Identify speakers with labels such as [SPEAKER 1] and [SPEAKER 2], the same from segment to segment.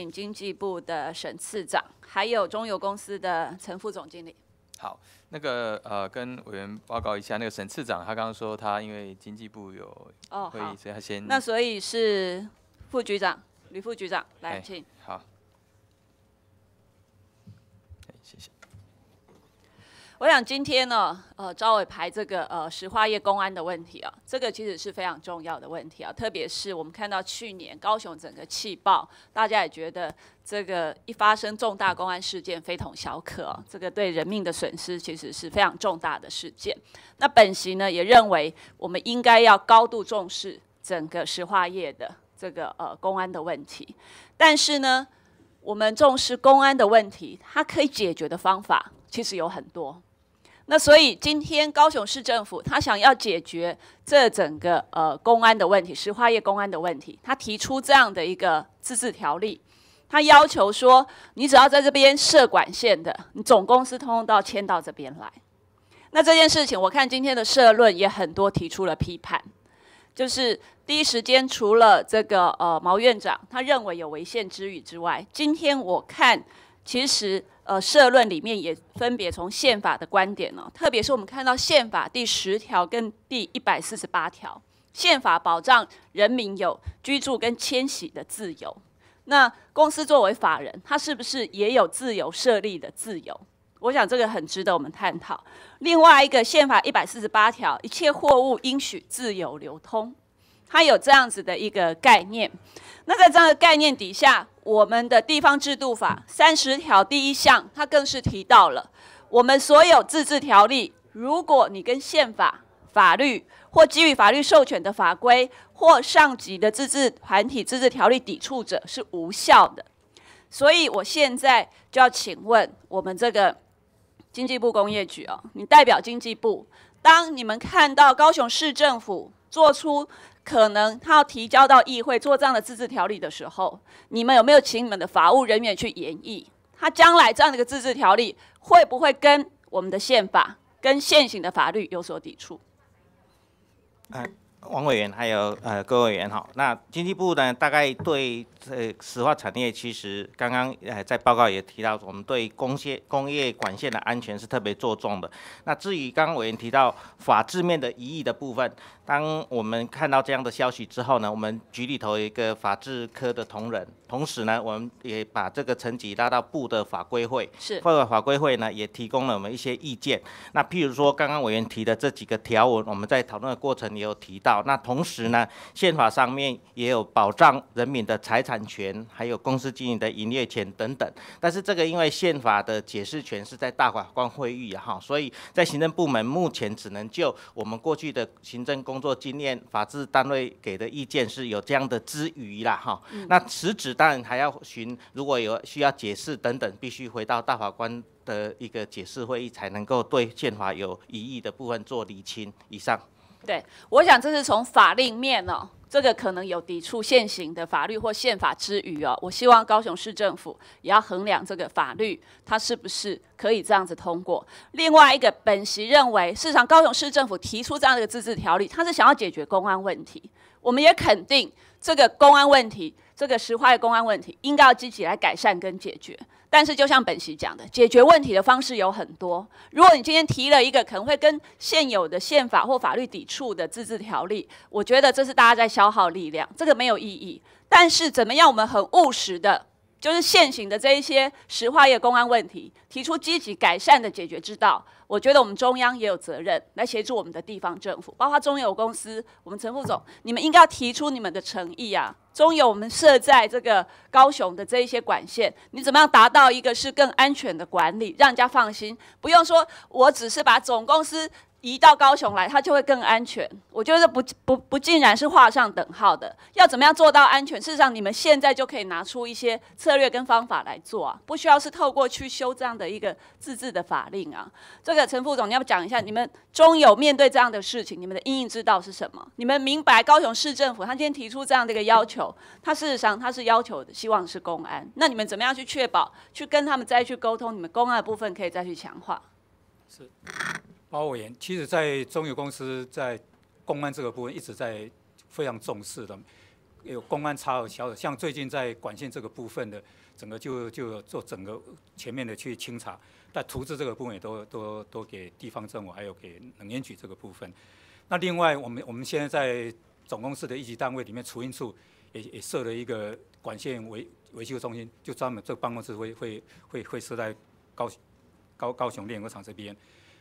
[SPEAKER 1] 请经济部的沈次长，还有中油公司的陈副总经理。好，
[SPEAKER 2] 那个呃，跟委员报告一下，那个沈次长他刚刚说他因为经济部有
[SPEAKER 1] 哦，议，所以他先那所以是副局长吕副局长来，请好。我想今天呢，呃，招委排这个呃石化业公安的问题啊，这个其实是非常重要的问题啊，特别是我们看到去年高雄整个气爆，大家也觉得这个一发生重大公安事件非同小可，这个对人命的损失其实是非常重大的事件。那本席呢也认为，我们应该要高度重视整个石化业的这个呃公安的问题。但是呢，我们重视公安的问题，它可以解决的方法其实有很多。那所以，今天高雄市政府他想要解决这整个呃公安的问题，石化业公安的问题，他提出这样的一个自治条例，他要求说，你只要在这边设管线的，你总公司通通要迁到这边来。那这件事情，我看今天的社论也很多提出了批判，就是第一时间除了这个呃毛院长他认为有违宪之语之外，今天我看其实。呃，社论里面也分别从宪法的观点呢，特别是我们看到宪法第十条跟第一百四十八条，宪法保障人民有居住跟迁徙的自由。那公司作为法人，它是不是也有自由设立的自由？我想这个很值得我们探讨。另外一个宪法一百四十八条，一切货物应许自由流通，它有这样子的一个概念。那在这样的概念底下，我们的地方制度法三十条第一项，它更是提到了我们所有自治条例，如果你跟宪法、法律或基于法律授权的法规或上级的自治团体自治条例抵触者，是无效的。所以我现在就要请问我们这个经济部工业局哦，你代表经济部，当你们看到高雄市政府做出。可能他要提交到议会做这样的自治条例的时候，你们有没有请你们的法务人员去研议？他将来这样的一个自治条例会不会跟我们的宪法、跟现行的法律有所抵触？
[SPEAKER 3] 哎。王委员还有呃各位委员好，那经济部呢大概对呃石化产业其实刚刚呃在报告也提到，我们对工业工业管线的安全是特别着重的。那至于刚刚委员提到法制面的疑义的部分，当我们看到这样的消息之后呢，我们局里头一个法制科的同仁，同时呢我们也把这个层级拉到部的法规会，是或法规会呢也提供了我们一些意见。那譬如说刚刚委员提的这几个条文，我们在讨论的过程也有提到。那同时呢，宪法上面也有保障人民的财产权，还有公司经营的营业权等等。但是这个因为宪法的解释权是在大法官会议哈，所以在行政部门目前只能就我们过去的行政工作经验、法制单位给的意见是有这样的之余啦哈。那此质当然还要寻如果有需要解释等等，必须回到大法官的一个解释会议才能够对宪法有疑义的部分做厘清。以上。
[SPEAKER 1] 对，我想这是从法令面哦，这个可能有抵触现行的法律或宪法之余哦，我希望高雄市政府也要衡量这个法律，它是不是可以这样子通过。另外一个本席认为，事实上高雄市政府提出这样的一个自治条例，它是想要解决公安问题，我们也肯定。这个公安问题，这个石化公安问题，应该要积极来改善跟解决。但是，就像本席讲的，解决问题的方式有很多。如果你今天提了一个可能会跟现有的宪法或法律抵触的自治条例，我觉得这是大家在消耗力量，这个没有意义。但是，怎么样，我们很务实的。就是现行的这一些石化业公安问题，提出积极改善的解决之道。我觉得我们中央也有责任来协助我们的地方政府，包括中油公司。我们陈副总，你们应该要提出你们的诚意啊！中油我们设在这个高雄的这一些管线，你怎么样达到一个是更安全的管理，让人家放心？不用说，我只是把总公司。移到高雄来，他就会更安全。我觉得不不不，竟然是画上等号的。要怎么样做到安全？事实上，你们现在就可以拿出一些策略跟方法来做啊，不需要是透过去修这样的一个自治的法令啊。这个陈副总，你要讲一下，你们中有面对这样的事情，你们的应应之道是什么？你们明白高雄市政府他今天提出这样的一个要求，他事实上他是要求的希望是公安。那你们怎么样去确保，去跟他们再去沟通？你们公安的部分可以再去强化。
[SPEAKER 4] 是。包委员，其实，在中油公司在公安这个部分一直在非常重视的，有公安查和小的，像最近在管线这个部分的，整个就就做整个前面的去清查，但图纸这个部分也都都都给地方政府，还有给能源局这个部分。那另外，我们我们现在在总公司的一级单位里面，储运处也也设了一个管线维维修中心，就专门这办公室会会会会设在高高高雄炼油厂这边。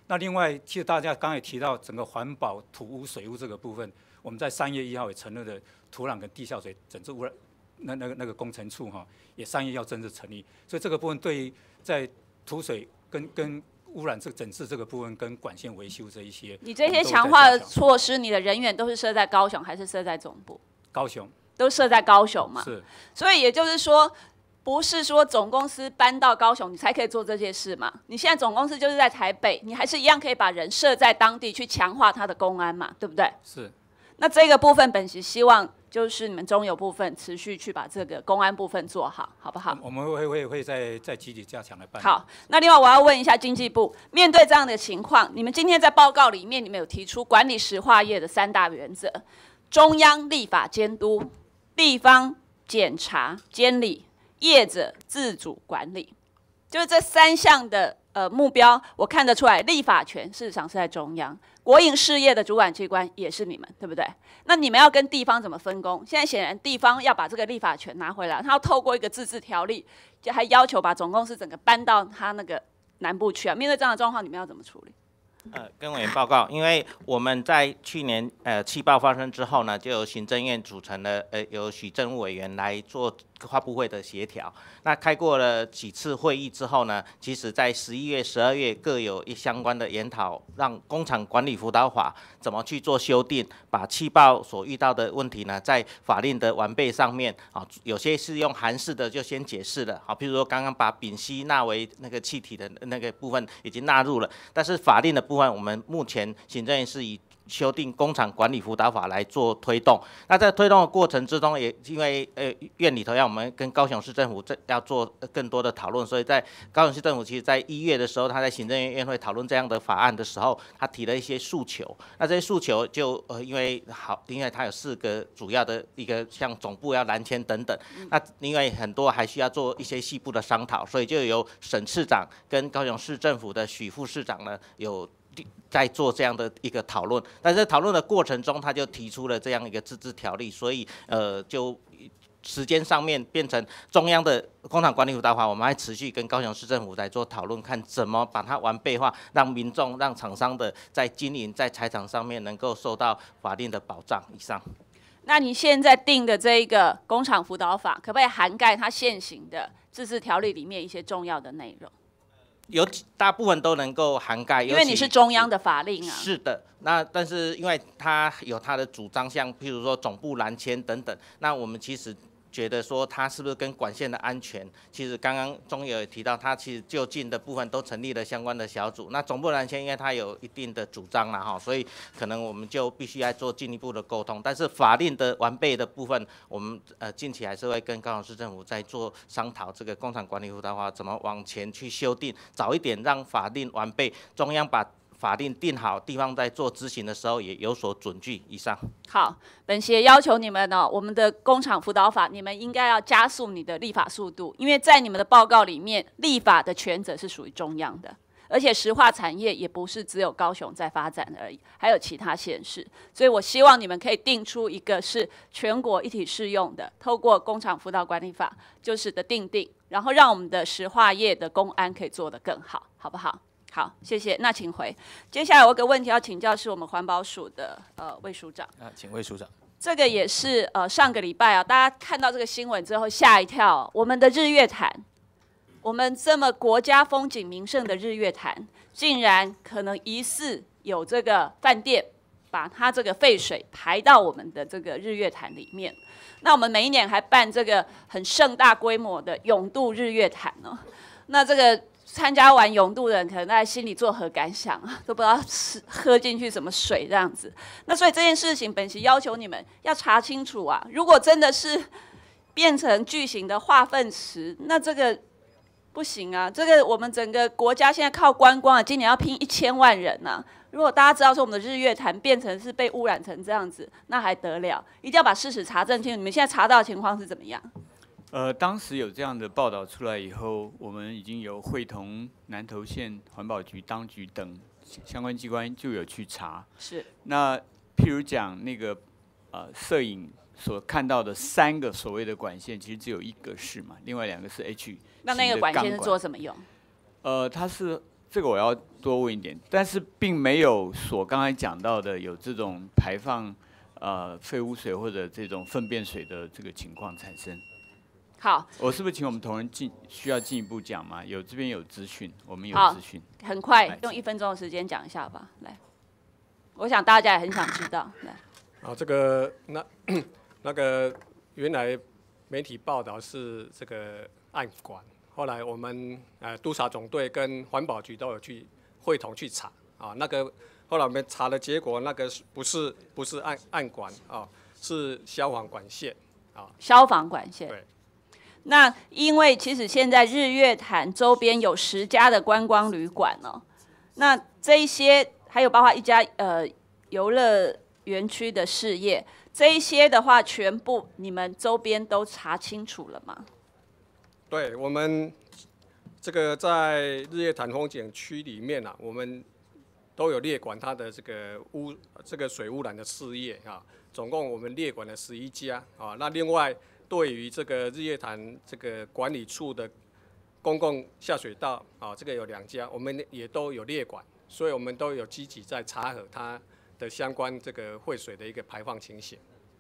[SPEAKER 4] 那另外，其实大家刚才提到整个环保、土污、水污这个部分，我们在三月一号也承诺的土壤跟地下水整治污染那那个那个工程处哈，也三月要正式成立。所以这个部分对于在土水跟跟污染这整治这个部分，跟管线维修这一些，你这些强化的
[SPEAKER 1] 措施，你的人员都是设在高雄还是设在总部？高雄，都设在高雄嘛？是。所以也就是说。不是说总公司搬到高雄，你才可以做这些事嘛？你现在总公司就是在台北，你还是一样可以把人设在当地，去强化他的公安嘛，对不对？是。那这个部分，本席希望就是你们中有部分持续去把这个公安部分做好，好不
[SPEAKER 4] 好？我们会会会会再再积极加强来办。好，
[SPEAKER 1] 那另外我要问一下经济部，面对这样的情况，你们今天在报告里面，你们有提出管理石化业的三大原则：中央立法监督，地方检查监理。业者自主管理，就是这三项的呃目标，我看得出来。立法权事实上是在中央，国营事业的主管机关也是你们，对不对？那你们要跟地方怎么分工？现在显然地方要把这个立法权拿回来，他要透过一个自治条例，就还要求把总公司整个搬到他那个南部去啊。面对这样的状况，你们要怎么处理？
[SPEAKER 3] 呃，跟委员报告，因为我们在去年呃气爆发生之后呢，就由行政院组成的呃，由许政务委员来做。发布会的协调，那开过了几次会议之后呢？其实，在十一月、十二月各有一相关的研讨，让工厂管理辅导法怎么去做修订，把气爆所遇到的问题呢，在法令的完备上面啊，有些是用韩式的就先解释了，好，譬如说刚刚把丙烯纳为那个气体的那个部分已经纳入了，但是法令的部分，我们目前行政院是以。修订工厂管理辅导法来做推动，那在推动的过程之中，也因为呃院里头要我们跟高雄市政府在要做更多的讨论，所以在高雄市政府其实在一月的时候，他在行政院院会讨论这样的法案的时候，他提了一些诉求。那这些诉求就呃因为好，因为他有四个主要的一个，像总部要南迁等等，那另外很多还需要做一些细部的商讨，所以就由沈市长跟高雄市政府的许副市长呢有。在做这样的一个讨论，但是在讨论的过程中，他就提出了这样一个自治条例，所以呃，就时间上面变成中央的工厂管理辅导法，我们还持续跟高雄市政府在做讨论，看怎么把它完备化，让民众、让厂商的在经营、在财产上面能够受到法定的保障以上。
[SPEAKER 1] 那你现在定的这一个工厂辅导法，可不可以涵盖它现行的自治条例里面一些重要的内容？
[SPEAKER 3] 有大部分都能够涵盖，因为你是
[SPEAKER 1] 中央的法令啊。是
[SPEAKER 3] 的，那但是因为它有它的主张，像譬如说总部蓝迁等等，那我们其实。觉得说它是不是跟管线的安全，其实刚刚中油也提到，它其实就近的部分都成立了相关的小组。那总部南迁，因为它有一定的主张了哈，所以可能我们就必须要做进一步的沟通。但是法定的完备的部分，我们呃近期还是会跟高雄市政府在做商讨，这个工厂管理法的话怎么往前去修订，早一点让法定完备，中央把。法定定好，地方在做执行的时候也有所准据。以上
[SPEAKER 1] 好，本席要求你们哦，我们的工厂辅导法，你们应该要加速你的立法速度，因为在你们的报告里面，立法的权责是属于中央的，而且石化产业也不是只有高雄在发展而已，还有其他县市，所以我希望你们可以定出一个是全国一体适用的，透过工厂辅导管理法，就是的定定，然后让我们的石化业的公安可以做得更好，好不好？好，谢谢。那请回。接下来我有个问题要请教，是我们环保署的呃魏署长。啊，请魏署长。这个也是呃上个礼拜啊，大家看到这个新闻之后吓一跳。我们的日月潭，我们这么国家风景名胜的日月潭，竟然可能疑似有这个饭店把它这个废水排到我们的这个日月潭里面。那我们每一年还办这个很盛大规模的勇渡日月潭呢。那这个。参加完勇渡的人，可能在心里作何感想啊？都不知道吃喝进去什么水这样子。那所以这件事情，本席要求你们要查清楚啊。如果真的是变成巨型的化粪池，那这个不行啊。这个我们整个国家现在靠观光啊，今年要拼一千万人呢。如果大家知道说我们的日月潭变成是被污染成这样子，那还得了一定要把事实查证清楚。你们现在查到的情况是怎么样？
[SPEAKER 2] 呃，当时有这样的报道出来以后，我们已经由会同南投县环保局当局等相关机关就有去查。是。那譬如讲那个，呃，摄影所看到的三个所谓的管线，其实只有一个是嘛，另外两个是 H。那那个管线是做什么用？呃，它是这个我要多问一点，但是并没有所刚才讲到的有这种排放，呃，废污水或者这种粪便水的这个情况产生。好，我是不是请我们同仁进需要进一步讲吗？有这边有资讯，我们有资讯，很快用一
[SPEAKER 1] 分钟的时间讲一下吧。来，我想大家也很想知道。来，
[SPEAKER 2] 啊，这个那 那个原来媒体报道是这个案管，后来我们呃督察总队跟环保局都有去会同去查啊。那个后来我们查的结果，那个不是不是案案管啊，是消防管线
[SPEAKER 1] 啊。消防管线，对。那因为其实现在日月潭周边有十家的观光旅馆哦，那这一些还有包括一家呃游乐园区的事业，这一些的话全部你们周边都查清楚了吗？
[SPEAKER 2] 对我们这个在日月潭风景区里面啊，我们都有列管它的这个污这个水污染的事业啊，总共我们列管了十一家啊，那另外。对于这个日月潭这个管理处的公共下水道啊，这个有两家，我们也都有列管，所以我们都有积极在查核它的相关这个汇水的一个排放情形。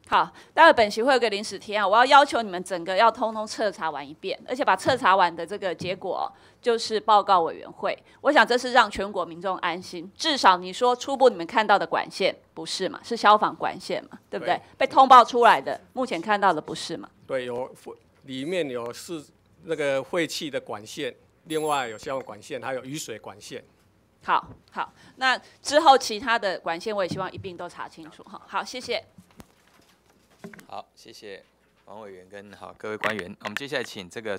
[SPEAKER 1] 好，待会本席会有个临时提案，我要要求你们整个要通通彻查完一遍，而且把彻查完的这个结果就是报告委员会。我想这是让全国民众安心，至少你说初步你们看到的管线不是嘛？是消防管线嘛？对不对？被通报出来的，目前看到的不是嘛？
[SPEAKER 2] 对，有里面有是那个废弃的管线，另外有消防管线，还有雨水管线。
[SPEAKER 1] 好，好，那之后其他的管线我也希望一并都查清楚哈。好，谢谢。
[SPEAKER 2] 好，谢谢王委员跟好
[SPEAKER 3] 各位官员。我们接下来请这个。